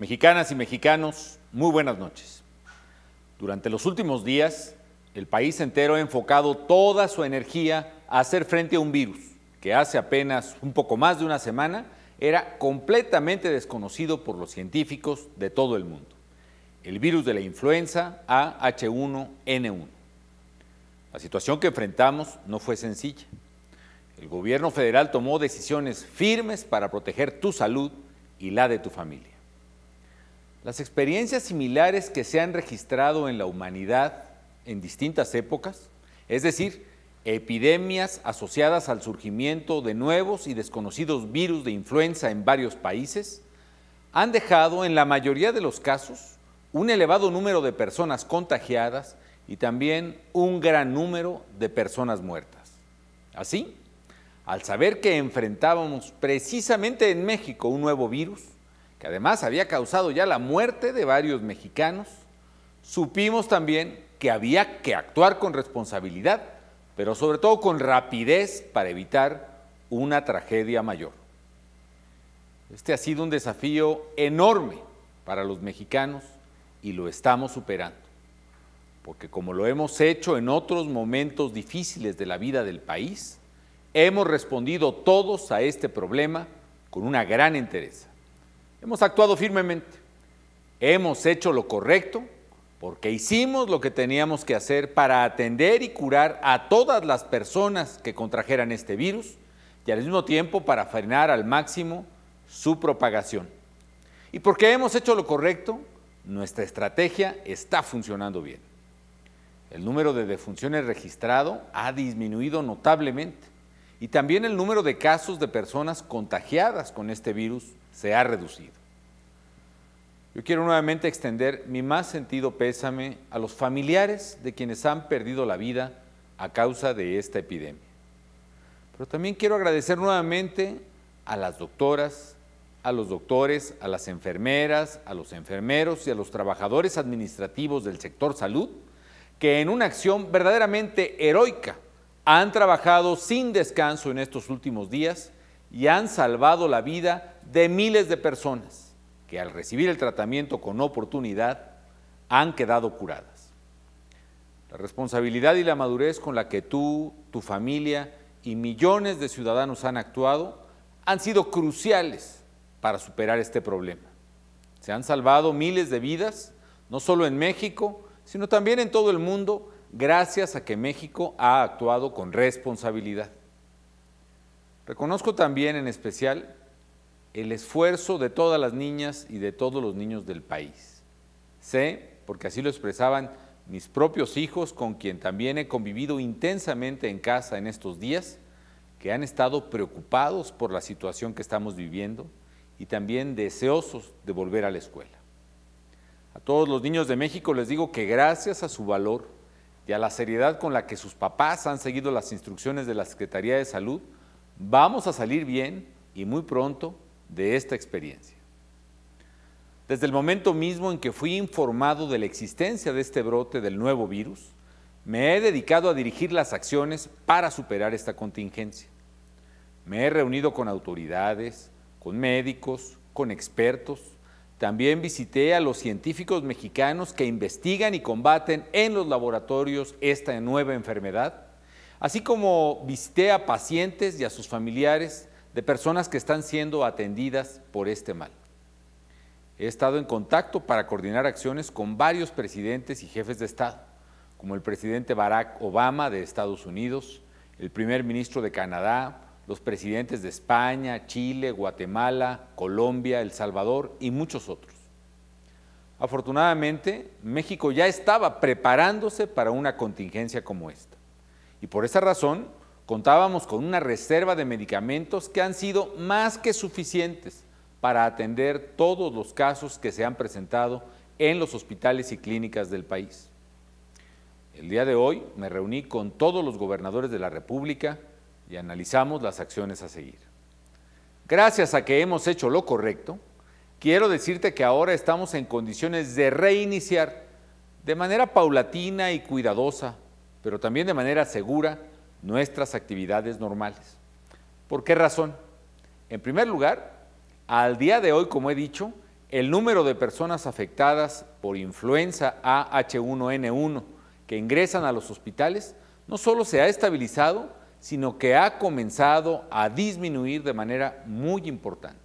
Mexicanas y mexicanos, muy buenas noches. Durante los últimos días, el país entero ha enfocado toda su energía a hacer frente a un virus que hace apenas un poco más de una semana era completamente desconocido por los científicos de todo el mundo. El virus de la influenza AH1N1. La situación que enfrentamos no fue sencilla. El gobierno federal tomó decisiones firmes para proteger tu salud y la de tu familia. Las experiencias similares que se han registrado en la humanidad en distintas épocas, es decir, epidemias asociadas al surgimiento de nuevos y desconocidos virus de influenza en varios países, han dejado en la mayoría de los casos un elevado número de personas contagiadas y también un gran número de personas muertas. Así, al saber que enfrentábamos precisamente en México un nuevo virus, que además había causado ya la muerte de varios mexicanos, supimos también que había que actuar con responsabilidad, pero sobre todo con rapidez para evitar una tragedia mayor. Este ha sido un desafío enorme para los mexicanos y lo estamos superando, porque como lo hemos hecho en otros momentos difíciles de la vida del país, hemos respondido todos a este problema con una gran entereza. Hemos actuado firmemente, hemos hecho lo correcto porque hicimos lo que teníamos que hacer para atender y curar a todas las personas que contrajeran este virus y al mismo tiempo para frenar al máximo su propagación. Y porque hemos hecho lo correcto, nuestra estrategia está funcionando bien. El número de defunciones registrado ha disminuido notablemente y también el número de casos de personas contagiadas con este virus se ha reducido. Yo quiero nuevamente extender mi más sentido pésame a los familiares de quienes han perdido la vida a causa de esta epidemia. Pero también quiero agradecer nuevamente a las doctoras, a los doctores, a las enfermeras, a los enfermeros y a los trabajadores administrativos del sector salud, que en una acción verdaderamente heroica han trabajado sin descanso en estos últimos días y han salvado la vida de miles de personas que al recibir el tratamiento con oportunidad han quedado curadas. La responsabilidad y la madurez con la que tú, tu familia y millones de ciudadanos han actuado han sido cruciales para superar este problema. Se han salvado miles de vidas, no solo en México, sino también en todo el mundo, gracias a que México ha actuado con responsabilidad. Reconozco también en especial el esfuerzo de todas las niñas y de todos los niños del país. Sé, porque así lo expresaban mis propios hijos, con quien también he convivido intensamente en casa en estos días, que han estado preocupados por la situación que estamos viviendo y también deseosos de volver a la escuela. A todos los niños de México les digo que gracias a su valor y a la seriedad con la que sus papás han seguido las instrucciones de la Secretaría de Salud, Vamos a salir bien y muy pronto de esta experiencia. Desde el momento mismo en que fui informado de la existencia de este brote del nuevo virus, me he dedicado a dirigir las acciones para superar esta contingencia. Me he reunido con autoridades, con médicos, con expertos. También visité a los científicos mexicanos que investigan y combaten en los laboratorios esta nueva enfermedad así como visité a pacientes y a sus familiares de personas que están siendo atendidas por este mal. He estado en contacto para coordinar acciones con varios presidentes y jefes de Estado, como el presidente Barack Obama de Estados Unidos, el primer ministro de Canadá, los presidentes de España, Chile, Guatemala, Colombia, El Salvador y muchos otros. Afortunadamente, México ya estaba preparándose para una contingencia como esta. Y por esa razón, contábamos con una reserva de medicamentos que han sido más que suficientes para atender todos los casos que se han presentado en los hospitales y clínicas del país. El día de hoy me reuní con todos los gobernadores de la República y analizamos las acciones a seguir. Gracias a que hemos hecho lo correcto, quiero decirte que ahora estamos en condiciones de reiniciar de manera paulatina y cuidadosa pero también de manera segura nuestras actividades normales. ¿Por qué razón? En primer lugar, al día de hoy, como he dicho, el número de personas afectadas por influenza AH1N1 que ingresan a los hospitales no solo se ha estabilizado, sino que ha comenzado a disminuir de manera muy importante.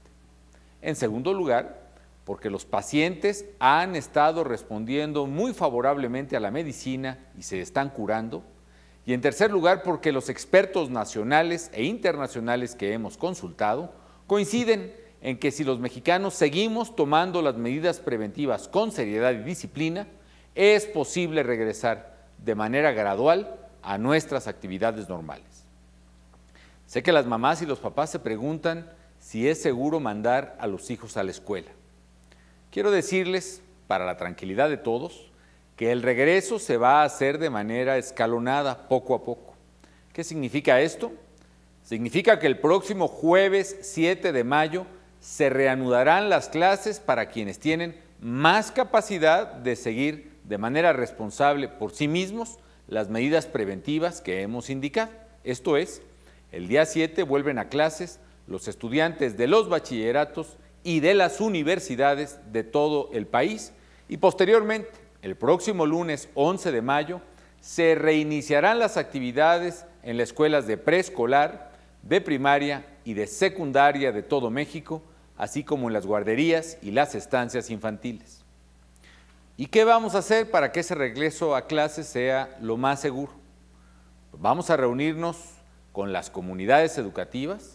En segundo lugar, porque los pacientes han estado respondiendo muy favorablemente a la medicina y se están curando. Y en tercer lugar, porque los expertos nacionales e internacionales que hemos consultado coinciden en que si los mexicanos seguimos tomando las medidas preventivas con seriedad y disciplina, es posible regresar de manera gradual a nuestras actividades normales. Sé que las mamás y los papás se preguntan si es seguro mandar a los hijos a la escuela. Quiero decirles, para la tranquilidad de todos, que el regreso se va a hacer de manera escalonada, poco a poco. ¿Qué significa esto? Significa que el próximo jueves 7 de mayo se reanudarán las clases para quienes tienen más capacidad de seguir de manera responsable por sí mismos las medidas preventivas que hemos indicado. Esto es, el día 7 vuelven a clases los estudiantes de los bachilleratos y de las universidades de todo el país y posteriormente, el próximo lunes 11 de mayo, se reiniciarán las actividades en las escuelas de preescolar, de primaria y de secundaria de todo México, así como en las guarderías y las estancias infantiles. ¿Y qué vamos a hacer para que ese regreso a clases sea lo más seguro? Pues vamos a reunirnos con las comunidades educativas,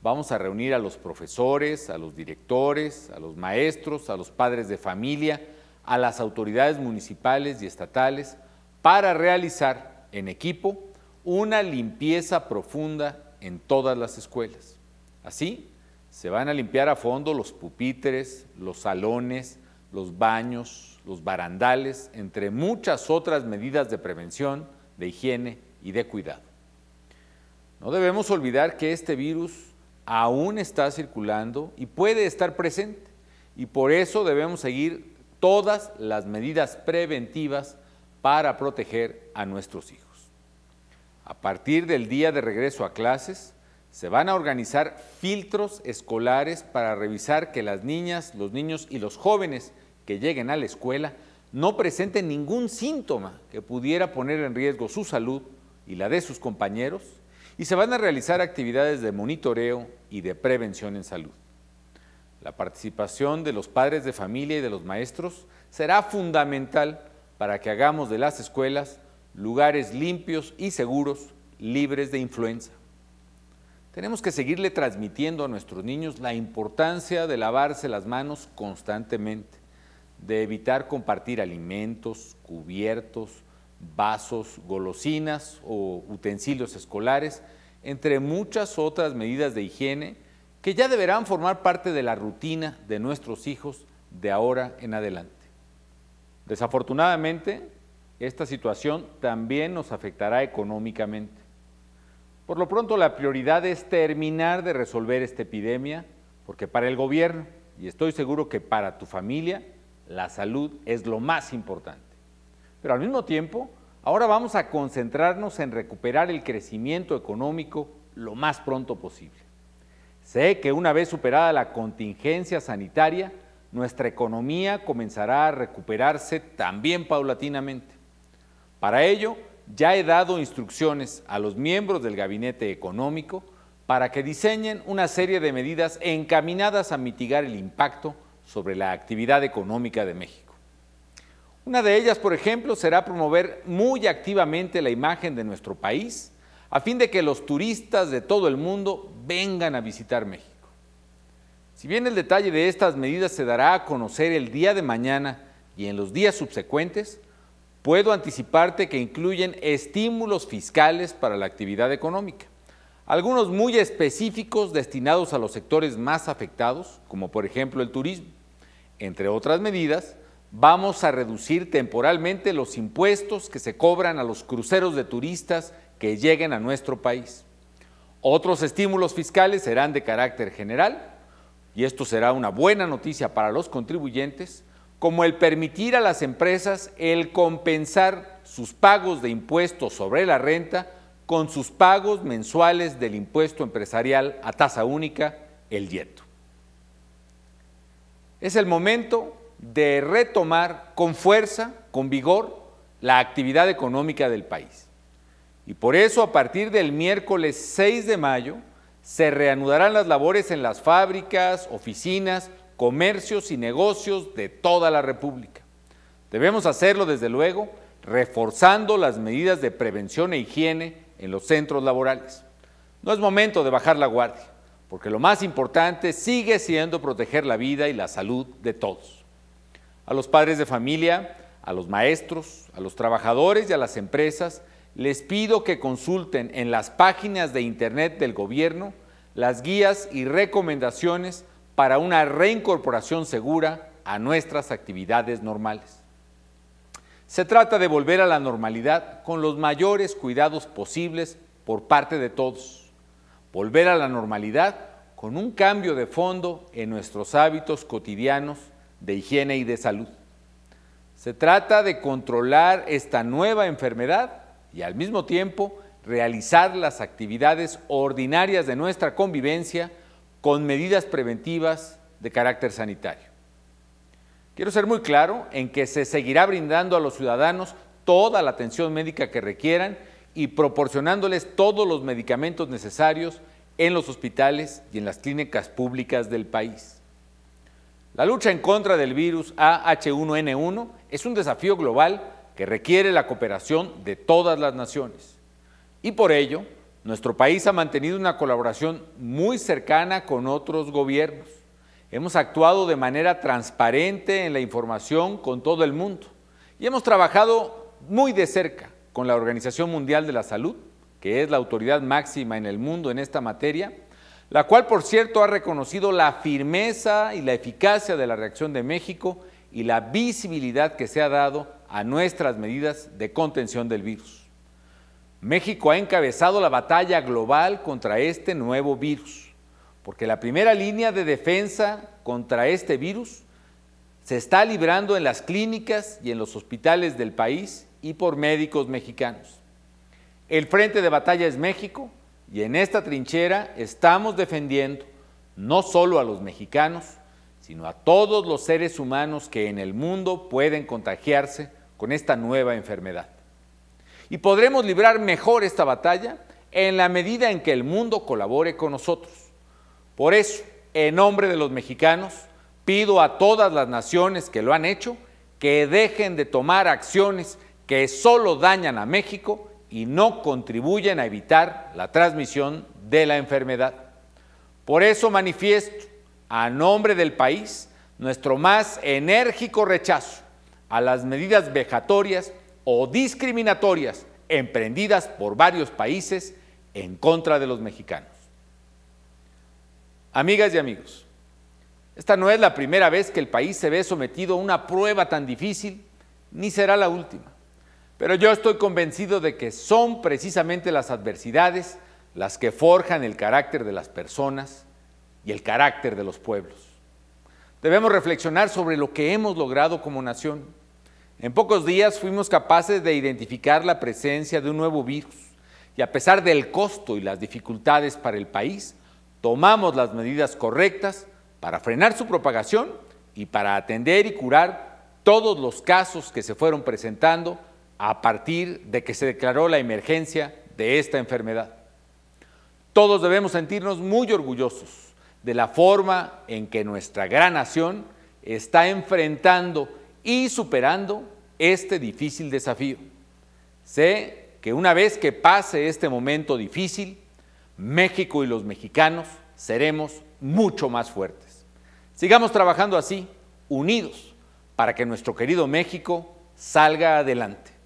Vamos a reunir a los profesores, a los directores, a los maestros, a los padres de familia, a las autoridades municipales y estatales para realizar en equipo una limpieza profunda en todas las escuelas. Así, se van a limpiar a fondo los pupitres, los salones, los baños, los barandales, entre muchas otras medidas de prevención, de higiene y de cuidado. No debemos olvidar que este virus aún está circulando y puede estar presente. Y por eso debemos seguir todas las medidas preventivas para proteger a nuestros hijos. A partir del día de regreso a clases, se van a organizar filtros escolares para revisar que las niñas, los niños y los jóvenes que lleguen a la escuela no presenten ningún síntoma que pudiera poner en riesgo su salud y la de sus compañeros y se van a realizar actividades de monitoreo y de prevención en salud. La participación de los padres de familia y de los maestros será fundamental para que hagamos de las escuelas lugares limpios y seguros, libres de influenza. Tenemos que seguirle transmitiendo a nuestros niños la importancia de lavarse las manos constantemente, de evitar compartir alimentos, cubiertos, vasos, golosinas o utensilios escolares, entre muchas otras medidas de higiene que ya deberán formar parte de la rutina de nuestros hijos de ahora en adelante. Desafortunadamente, esta situación también nos afectará económicamente. Por lo pronto, la prioridad es terminar de resolver esta epidemia, porque para el gobierno, y estoy seguro que para tu familia, la salud es lo más importante. Pero al mismo tiempo, ahora vamos a concentrarnos en recuperar el crecimiento económico lo más pronto posible. Sé que una vez superada la contingencia sanitaria, nuestra economía comenzará a recuperarse también paulatinamente. Para ello, ya he dado instrucciones a los miembros del Gabinete Económico para que diseñen una serie de medidas encaminadas a mitigar el impacto sobre la actividad económica de México. Una de ellas, por ejemplo, será promover muy activamente la imagen de nuestro país a fin de que los turistas de todo el mundo vengan a visitar México. Si bien el detalle de estas medidas se dará a conocer el día de mañana y en los días subsecuentes, puedo anticiparte que incluyen estímulos fiscales para la actividad económica, algunos muy específicos destinados a los sectores más afectados, como por ejemplo el turismo. Entre otras medidas, Vamos a reducir temporalmente los impuestos que se cobran a los cruceros de turistas que lleguen a nuestro país. Otros estímulos fiscales serán de carácter general, y esto será una buena noticia para los contribuyentes, como el permitir a las empresas el compensar sus pagos de impuestos sobre la renta con sus pagos mensuales del impuesto empresarial a tasa única, el dieto. Es el momento de retomar con fuerza, con vigor, la actividad económica del país. Y por eso a partir del miércoles 6 de mayo se reanudarán las labores en las fábricas, oficinas, comercios y negocios de toda la República. Debemos hacerlo, desde luego, reforzando las medidas de prevención e higiene en los centros laborales. No es momento de bajar la guardia, porque lo más importante sigue siendo proteger la vida y la salud de todos. A los padres de familia, a los maestros, a los trabajadores y a las empresas, les pido que consulten en las páginas de Internet del Gobierno las guías y recomendaciones para una reincorporación segura a nuestras actividades normales. Se trata de volver a la normalidad con los mayores cuidados posibles por parte de todos. Volver a la normalidad con un cambio de fondo en nuestros hábitos cotidianos de higiene y de salud. Se trata de controlar esta nueva enfermedad y al mismo tiempo realizar las actividades ordinarias de nuestra convivencia con medidas preventivas de carácter sanitario. Quiero ser muy claro en que se seguirá brindando a los ciudadanos toda la atención médica que requieran y proporcionándoles todos los medicamentos necesarios en los hospitales y en las clínicas públicas del país. La lucha en contra del virus AH1N1 es un desafío global que requiere la cooperación de todas las naciones. Y por ello, nuestro país ha mantenido una colaboración muy cercana con otros gobiernos. Hemos actuado de manera transparente en la información con todo el mundo y hemos trabajado muy de cerca con la Organización Mundial de la Salud, que es la autoridad máxima en el mundo en esta materia, la cual por cierto ha reconocido la firmeza y la eficacia de la reacción de México y la visibilidad que se ha dado a nuestras medidas de contención del virus. México ha encabezado la batalla global contra este nuevo virus, porque la primera línea de defensa contra este virus se está librando en las clínicas y en los hospitales del país y por médicos mexicanos. El frente de batalla es México y en esta trinchera estamos defendiendo no solo a los mexicanos, sino a todos los seres humanos que en el mundo pueden contagiarse con esta nueva enfermedad. Y podremos librar mejor esta batalla en la medida en que el mundo colabore con nosotros. Por eso, en nombre de los mexicanos, pido a todas las naciones que lo han hecho que dejen de tomar acciones que solo dañan a México y no contribuyen a evitar la transmisión de la enfermedad. Por eso manifiesto a nombre del país nuestro más enérgico rechazo a las medidas vejatorias o discriminatorias emprendidas por varios países en contra de los mexicanos. Amigas y amigos, esta no es la primera vez que el país se ve sometido a una prueba tan difícil, ni será la última. Pero yo estoy convencido de que son precisamente las adversidades las que forjan el carácter de las personas y el carácter de los pueblos. Debemos reflexionar sobre lo que hemos logrado como nación. En pocos días fuimos capaces de identificar la presencia de un nuevo virus y a pesar del costo y las dificultades para el país, tomamos las medidas correctas para frenar su propagación y para atender y curar todos los casos que se fueron presentando a partir de que se declaró la emergencia de esta enfermedad. Todos debemos sentirnos muy orgullosos de la forma en que nuestra gran nación está enfrentando y superando este difícil desafío. Sé que una vez que pase este momento difícil, México y los mexicanos seremos mucho más fuertes. Sigamos trabajando así, unidos, para que nuestro querido México salga adelante.